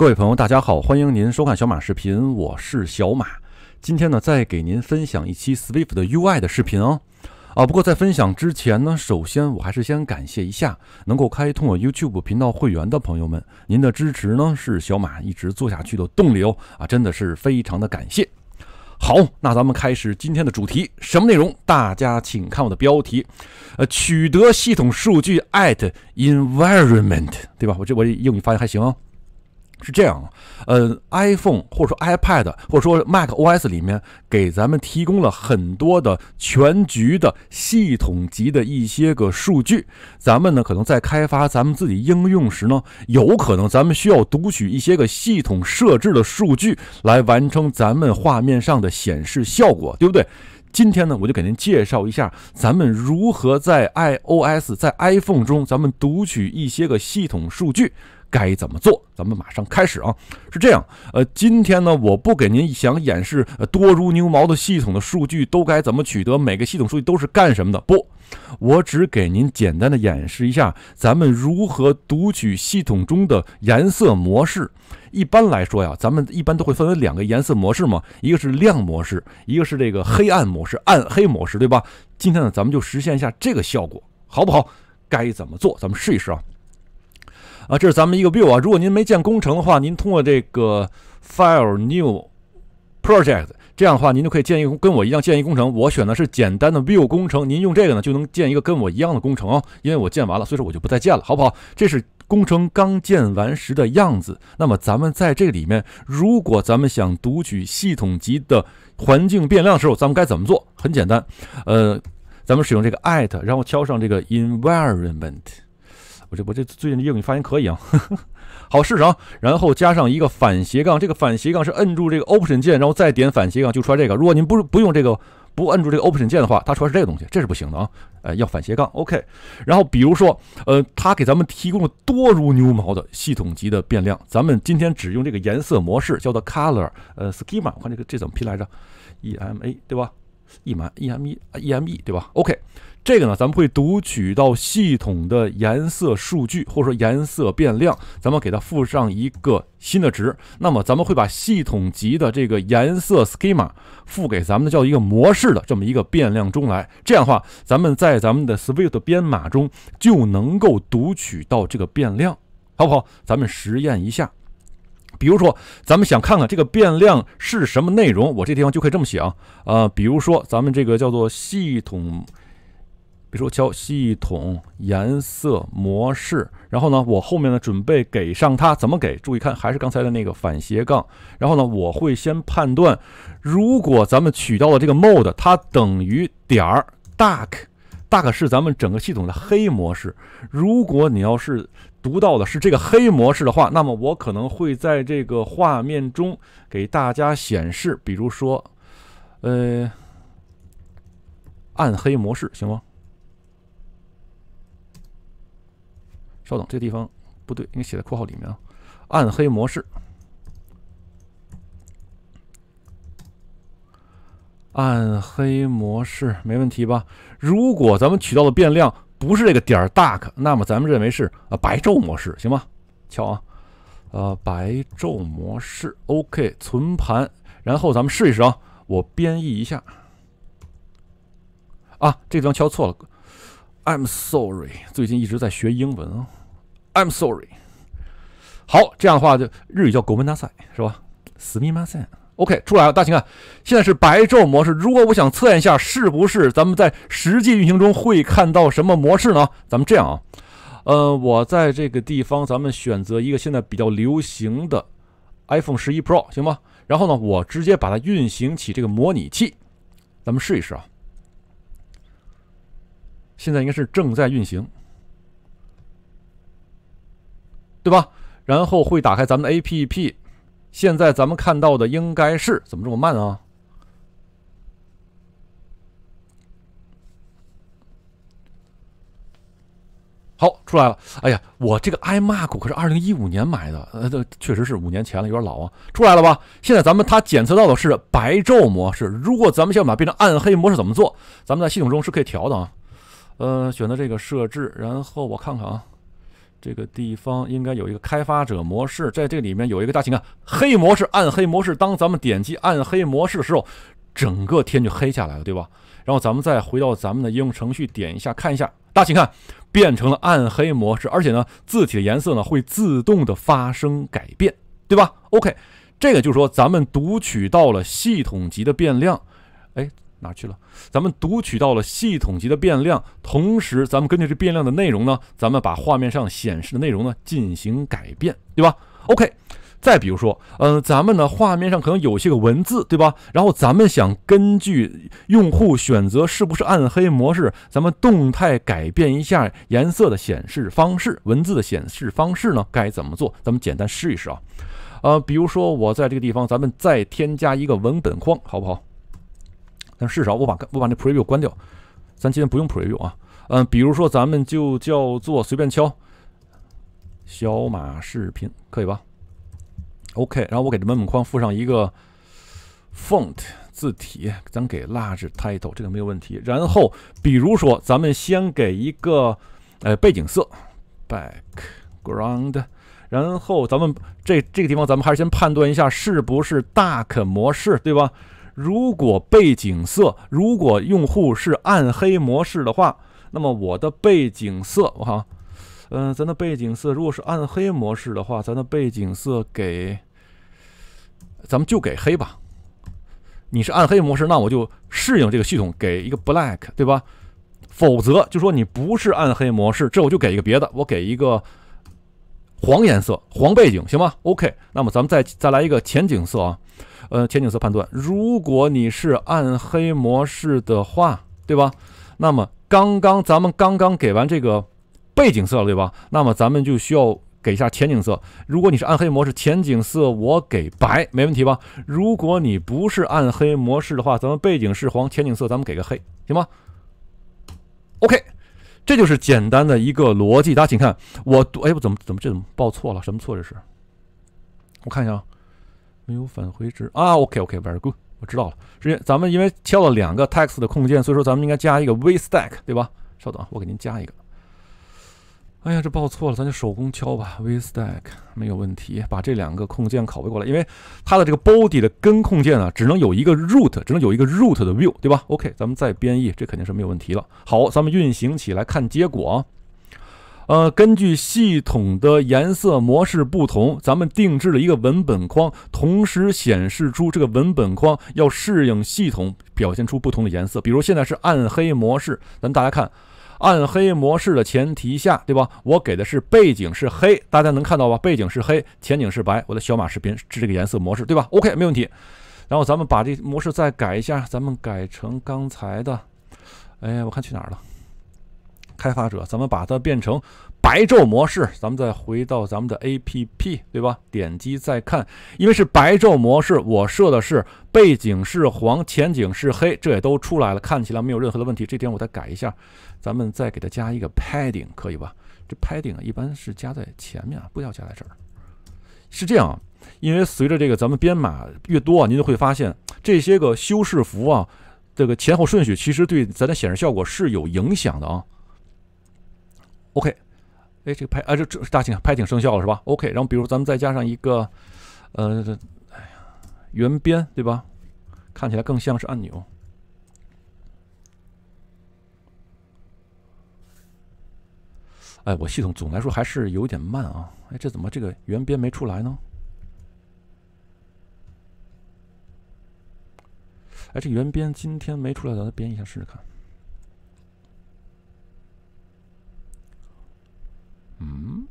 各位朋友，大家好，欢迎您收看小马视频，我是小马。今天呢，再给您分享一期 Swift UI 的视频哦。啊，不过在分享之前呢，首先我还是先感谢一下能够开通我 YouTube 频道会员的朋友们，您的支持呢是小马一直做下去的动力哦。啊，真的是非常的感谢。好，那咱们开始今天的主题，什么内容？大家请看我的标题，呃，取得系统数据 at environment，对吧？我这我英语发音还行哦。是这样呃嗯，iPhone 或者说 iPad 或者说 macOS 里面给咱们提供了很多的全局的系统级的一些个数据，咱们呢可能在开发咱们自己应用时呢，有可能咱们需要读取一些个系统设置的数据来完成咱们画面上的显示效果，对不对？今天呢，我就给您介绍一下咱们如何在 iOS 在 iPhone 中咱们读取一些个系统数据。该怎么做？咱们马上开始啊！是这样，呃，今天呢，我不给您想演示多如牛毛的系统的数据都该怎么取得，每个系统数据都是干什么的？不，我只给您简单的演示一下，咱们如何读取系统中的颜色模式。一般来说呀，咱们一般都会分为两个颜色模式嘛，一个是亮模式，一个是这个黑暗模式、暗黑模式，对吧？今天呢，咱们就实现一下这个效果，好不好？该怎么做？咱们试一试啊！啊，这是咱们一个 view 啊。如果您没建工程的话，您通过这个 File New Project，这样的话您就可以建一个跟我一样建一工程。我选的是简单的 view 工程，您用这个呢就能建一个跟我一样的工程哦。因为我建完了，所以说我就不再建了，好不好？这是工程刚建完时的样子。那么咱们在这里面，如果咱们想读取系统级的环境变量的时候，咱们该怎么做？很简单，呃，咱们使用这个 at，然后敲上这个 environment。我这我这最近的用，你发现可以啊，好试试啊。然后加上一个反斜杠，这个反斜杠是摁住这个 Option 键，然后再点反斜杠就出来这个。如果您不不用这个，不摁住这个 Option 键的话，它出来是这个东西，这是不行的啊。呃，要反斜杠 OK。然后比如说，呃，它给咱们提供了多如牛毛的系统级的变量，咱们今天只用这个颜色模式叫做 Color，呃 s c h e m a 我看这个这怎么拼来着？EMA 对吧？e m e m e e m e 对吧？O K，这个呢，咱们会读取到系统的颜色数据，或者说颜色变量，咱们给它赋上一个新的值。那么，咱们会把系统级的这个颜色 schema 赋给咱们的叫一个模式的这么一个变量中来。这样的话，咱们在咱们的 Swift 编码中就能够读取到这个变量，好不好？咱们实验一下。比如说，咱们想看看这个变量是什么内容，我这地方就可以这么写啊。呃，比如说咱们这个叫做系统，比如说敲系统颜色模式，然后呢，我后面呢准备给上它怎么给？注意看，还是刚才的那个反斜杠。然后呢，我会先判断，如果咱们取到了这个 mode，它等于点儿 dark。大概是咱们整个系统的黑模式。如果你要是读到的是这个黑模式的话，那么我可能会在这个画面中给大家显示，比如说，呃，暗黑模式，行吗？稍等，这地方不对，应该写在括号里面啊，暗黑模式。暗黑模式没问题吧？如果咱们取到的变量不是这个点儿 dark，那么咱们认为是啊白昼模式，行吗？敲啊，呃白昼模式，OK，存盘，然后咱们试一试啊，我编译一下。啊，这地方敲错了，I'm sorry。最近一直在学英文啊，I'm sorry。好，这样的话就日语叫国门大赛是吧？死命大赛。OK 出来了，大家请看，现在是白昼模式。如果我想测验一下，是不是咱们在实际运行中会看到什么模式呢？咱们这样啊，呃，我在这个地方，咱们选择一个现在比较流行的 iPhone 十一 Pro，行吗？然后呢，我直接把它运行起这个模拟器，咱们试一试啊。现在应该是正在运行，对吧？然后会打开咱们的 APP。现在咱们看到的应该是怎么这么慢啊？好出来了！哎呀，我这个 iMac 可是二零一五年买的，呃，确实是五年前了，有点老啊。出来了吧？现在咱们它检测到的是白昼模式。如果咱们想把它变成暗黑模式，怎么做？咱们在系统中是可以调的啊。呃，选择这个设置，然后我看看啊。这个地方应该有一个开发者模式，在这里面有一个大家请看，黑模式、暗黑模式。当咱们点击暗黑模式的时候，整个天就黑下来了，对吧？然后咱们再回到咱们的应用程序，点一下看一下，大家请看，变成了暗黑模式，而且呢，字体的颜色呢会自动的发生改变，对吧？OK，这个就是说咱们读取到了系统级的变量。哪去了？咱们读取到了系统级的变量，同时咱们根据这变量的内容呢，咱们把画面上显示的内容呢进行改变，对吧？OK，再比如说，嗯，咱们呢画面上可能有些个文字，对吧？然后咱们想根据用户选择是不是暗黑模式，咱们动态改变一下颜色的显示方式、文字的显示方式呢，该怎么做？咱们简单试一试啊。呃，比如说我在这个地方，咱们再添加一个文本框，好不好？但至少我把我把那 preview 关掉，咱今天不用 preview 啊。嗯，比如说咱们就叫做随便敲小马视频，可以吧？OK，然后我给这文本框附上一个 font 字体，咱给 large title 这个没有问题。然后比如说咱们先给一个呃背景色 background，然后咱们这这个地方咱们还是先判断一下是不是 dark 模式，对吧？如果背景色，如果用户是暗黑模式的话，那么我的背景色，我好，嗯，咱的背景色，如果是暗黑模式的话，咱的背景色给，咱们就给黑吧。你是暗黑模式，那我就适应这个系统，给一个 black，对吧？否则就说你不是暗黑模式，这我就给一个别的，我给一个。黄颜色，黄背景，行吗？OK，那么咱们再再来一个前景色啊，呃，前景色判断，如果你是暗黑模式的话，对吧？那么刚刚咱们刚刚给完这个背景色了，对吧？那么咱们就需要给一下前景色。如果你是暗黑模式，前景色我给白，没问题吧？如果你不是暗黑模式的话，咱们背景是黄，前景色咱们给个黑，行吗？OK。这就是简单的一个逻辑，大家请看我，哎我怎么怎么这怎么报错了？什么错这是？我看一下啊，没有返回值啊。OK OK very good，我知道了。直接，咱们因为敲了两个 text 的控件，所以说咱们应该加一个 VStack 对吧？稍等啊，我给您加一个。哎呀，这报错了，咱就手工敲吧。VStack 没有问题，把这两个控件拷贝过来，因为它的这个 Body 的根控件啊，只能有一个 Root，只能有一个 Root 的 View，对吧？OK，咱们再编译，这肯定是没有问题了。好，咱们运行起来看结果。呃，根据系统的颜色模式不同，咱们定制了一个文本框，同时显示出这个文本框要适应系统，表现出不同的颜色。比如现在是暗黑模式，咱大家看。暗黑模式的前提下，对吧？我给的是背景是黑，大家能看到吧？背景是黑，前景是白。我的小马视频是这个颜色模式，对吧？OK，没问题。然后咱们把这模式再改一下，咱们改成刚才的。哎呀，我看去哪儿了？开发者，咱们把它变成。白昼模式，咱们再回到咱们的 APP，对吧？点击再看，因为是白昼模式，我设的是背景是黄，前景是黑，这也都出来了，看起来没有任何的问题。这点我再改一下，咱们再给它加一个 padding，可以吧？这 padding 一般是加在前面啊，不要加在这儿。是这样，因为随着这个咱们编码越多啊，您就会发现这些个修饰符啊，这个前后顺序其实对咱的显示效果是有影响的啊。OK。哎，这个拍啊，这这大庆拍挺生效了是吧？OK，然后比如咱们再加上一个，呃，哎呀，圆边对吧？看起来更像是按钮。哎，我系统总来说还是有点慢啊。哎，这怎么这个圆边没出来呢？哎，这圆边今天没出来，咱编一下试试看。嗯。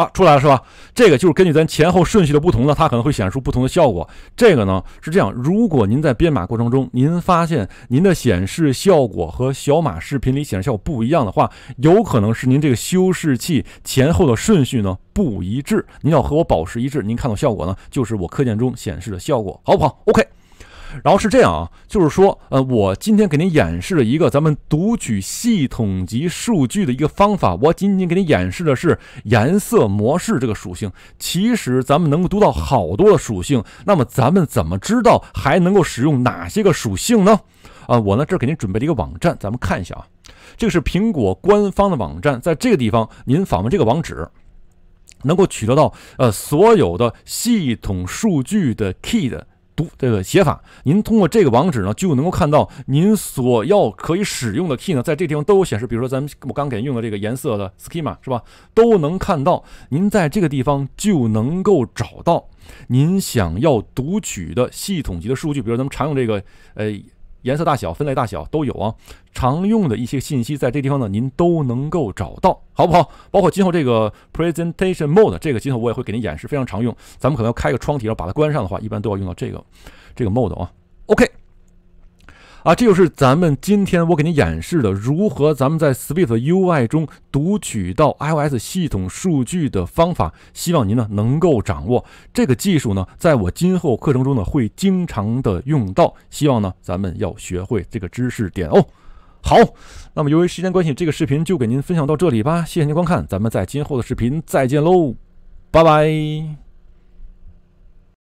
啊，出来了是吧？这个就是根据咱前后顺序的不同呢，它可能会显出不同的效果。这个呢是这样，如果您在编码过程中，您发现您的显示效果和小马视频里显示效果不一样的话，有可能是您这个修饰器前后的顺序呢不一致。您要和我保持一致，您看到效果呢就是我课件中显示的效果，好不好？OK。然后是这样啊，就是说，呃，我今天给您演示了一个咱们读取系统级数据的一个方法。我仅仅给您演示的是颜色模式这个属性，其实咱们能够读到好多的属性。那么，咱们怎么知道还能够使用哪些个属性呢？啊，我呢这给您准备了一个网站，咱们看一下啊，这个是苹果官方的网站，在这个地方您访问这个网址，能够取得到呃所有的系统数据的 key 的。这个写法，您通过这个网址呢，就能够看到您所要可以使用的 key 呢，在这地方都有显示。比如说，咱们我刚给用的这个颜色的 schema 是吧，都能看到。您在这个地方就能够找到您想要读取的系统级的数据，比如咱们常用这个，呃。颜色大小、分类大小都有啊，常用的一些信息在这地方呢，您都能够找到，好不好？包括今后这个 presentation mode，这个今后我也会给您演示，非常常用。咱们可能要开个窗体，然后把它关上的话，一般都要用到这个这个 mode 啊。OK。啊，这就是咱们今天我给您演示的如何咱们在 Swift UI 中读取到 iOS 系统数据的方法。希望您呢能够掌握这个技术呢，在我今后课程中呢会经常的用到。希望呢咱们要学会这个知识点哦。好，那么由于时间关系，这个视频就给您分享到这里吧。谢谢您观看，咱们在今后的视频再见喽，拜拜。